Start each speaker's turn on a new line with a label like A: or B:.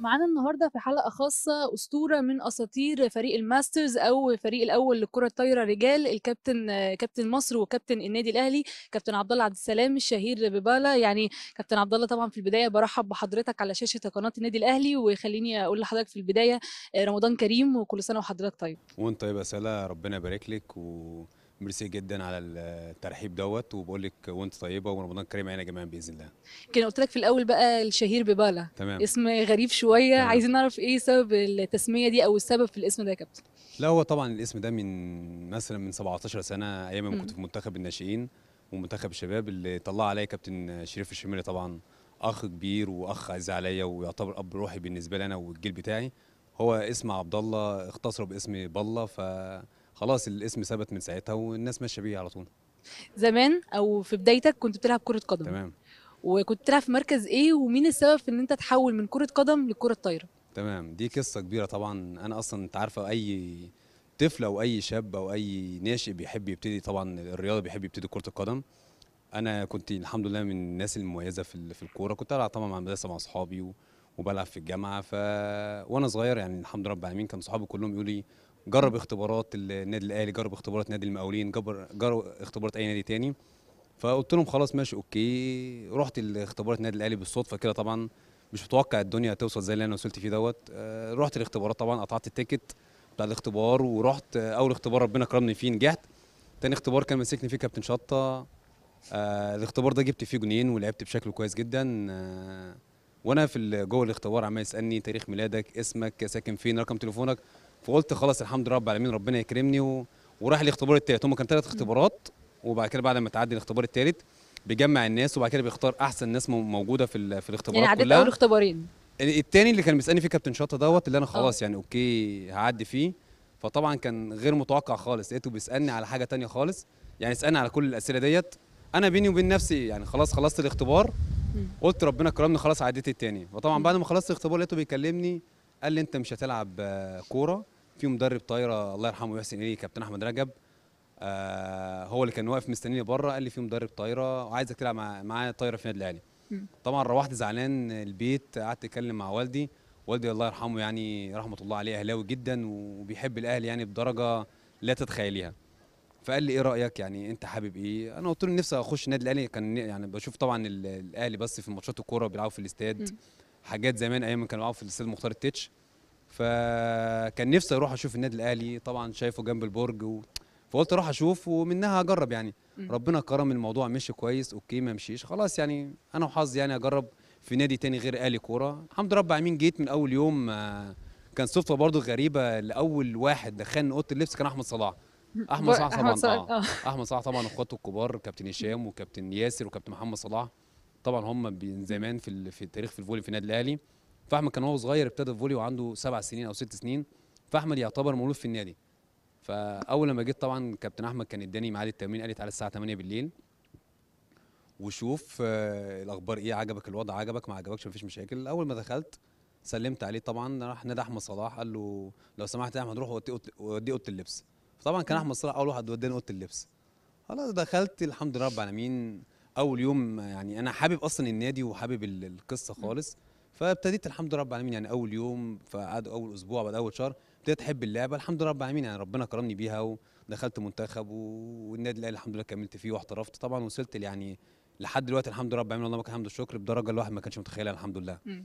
A: معانا النهارده في حلقه خاصه اسطوره من اساطير فريق الماسترز او الفريق الاول لكره الطايره رجال الكابتن كابتن مصر وكابتن النادي الاهلي كابتن عبد الله عبد السلام الشهير ببالا يعني كابتن عبد الله طبعا في البدايه برحب بحضرتك على شاشه قناه النادي الاهلي وخليني اقول لحضرتك في البدايه آه، رمضان كريم وكل سنه وحضرتك طيب
B: وانت يا بساله ربنا يبارك لك و... ميرسي جدا على الترحيب دوت وبقول لك وانت طيبه ورمضان كريم علينا جميعا باذن الله
A: كان قلت لك في الاول بقى الشهير ببالا تمام. اسم غريب شويه تمام. عايزين نعرف ايه سبب التسميه دي او السبب في الاسم ده يا كابتن
B: لا هو طبعا الاسم ده من مثلا من 17 سنه ايام ما كنت في منتخب الناشئين ومنتخب الشباب اللي طلع عليا كابتن شريف الشميري طبعا اخ كبير واخ عزيز عليا ويعتبر اب روحي بالنسبه لي انا والجيل بتاعي هو اسم عبد الله اختصره باسم بالله ف خلاص الاسم ثبت من ساعتها والناس ماشيه بيه على طول
A: زمان او في بدايتك كنت بتلعب كره قدم تمام وكنت بتلعب في مركز ايه ومين السبب في ان انت تحول من كره قدم لكره طايره
B: تمام دي قصه كبيره طبعا انا اصلا انت عارفه اي طفل او اي شاب او اي ناشئ بيحب يبتدي طبعا الرياضه بيحب يبتدي كره القدم انا كنت الحمد لله من الناس المميزه في في الكوره كنت العب طبعا مع المدرسه مع اصحابي وبلعب في الجامعه ف وانا صغير يعني الحمد لله رب العالمين كان صحابي كلهم يقولوا لي جرب اختبارات النادي الاهلي جرب اختبارات نادي المقاولين جرب, جرب اختبارات اي نادي تاني فقلت لهم خلاص ماشي اوكي رحت الاختبارات النادي الاهلي بالصدفه كده طبعا مش متوقع الدنيا توصل زي اللي انا وصلت فيه دوت آه، رحت الاختبارات طبعا قطعت التيكت بتاع الاختبار ورحت آه، اول اختبار ربنا كرمني فيه نجحت تاني اختبار كان ماسكني فيه كابتن شطه آه، الاختبار ده جبت فيه جنين ولعبت بشكل كويس جدا وانا في جوه الاختبار عمال يسالني تاريخ ميلادك اسمك ساكن فين رقم تليفونك فقلت خلاص الحمد لله رب العالمين ربنا يكرمني و... وراح الاختبار الثالث هم كان ثلاث اختبارات وبعد كده بعد ما تعدي الاختبار الثالث بيجمع الناس وبعد كده بيختار احسن ناس موجوده في في الاختبارات يعني عديت اول اختبارين الثاني اللي كان بيسالني فيه كابتن شطه دوت اللي انا آه. خلاص أوه. يعني اوكي هعدي فيه فطبعا كان غير متوقع خالص لقيته بيسالني على حاجه تانية خالص يعني اسالني على كل الاسئله ديت انا بيني وبين نفسي يعني خلاص خلصت الاختبار قلت ربنا كرمني خلاص عديت الثاني فطبعا بعد ما خلصت الاختبار لقيته بيكلمني قال لي انت مش هتلعب كوره في مدرب طايره الله يرحمه يحسن اليه كابتن احمد رجب آه هو اللي كان واقف مستنيني بره قال لي في مدرب طايره وعايزك تلعب معايا طايره في النادي الاهلي طبعا روحت زعلان البيت قعدت اتكلم مع والدي والدي الله يرحمه يعني رحمه الله عليه اهلاوي جدا وبيحب الاهلي يعني بدرجه لا تتخيليها فقال لي ايه رايك يعني انت حابب ايه انا قلت له نفسي اخش النادي الاهلي كان يعني بشوف طبعا الاهلي بس في ماتشات الكوره بيلعبوا في الاستاد حاجات زمان ايام كانوا بيلعبوا في الاستاد مختار التتش فكان نفسي اروح اشوف النادي الاهلي طبعا شايفه جنب البرج و... فقلت اروح اشوف ومنها اجرب يعني ربنا كرم الموضوع مشي كويس اوكي ما مشيش خلاص يعني انا وحظي يعني اجرب في نادي تاني غير اهلي كوره الحمد لله رب العالمين جيت من اول يوم آه، كان صدفه برضو غريبه لاول واحد دخلني اوضه اللبس كان احمد صلاح احمد صلاح طبعا آه. اه احمد صلاح طبعا اخواته الكبار كابتن هشام وكابتن ياسر وكابتن محمد صلاح طبعا هم من زمان في في التاريخ في الفولي في النادي الاهلي فاحمد كان وهو صغير ابتدى في فولي وعنده سبع سنين او ست سنين فاحمد يعتبر مولود في النادي فاول لما جيت طبعا كابتن احمد كان اداني ميعاد التمرين قال لي تعالى الساعه 8 بالليل وشوف آه، الاخبار ايه عجبك الوضع عجبك ما عجبكش مفيش مشاكل اول ما دخلت سلمت عليه طبعا راح نادى احمد صلاح قال له لو سمحت يا احمد روح وديه اوضه اللبس فطبعا كان احمد صلاح اول واحد وداني اوضه اللبس خلاص دخلت الحمد لله رب العالمين اول يوم يعني انا حابب اصلا النادي وحابب القصه خالص فابتديت الحمد لله رب العالمين يعني اول يوم فقعد اول اسبوع بعد اول شهر ابتديت احب اللعبه الحمد لله رب العالمين يعني ربنا كرمني بيها ودخلت منتخب والنادي الاهلي الحمد لله كملت فيه واحترفت طبعا وصلت يعني لحد دلوقتي الحمد لله رب العالمين اللهم لك الحمد والشكر بدرجه الواحد ما كانش متخيلها الحمد لله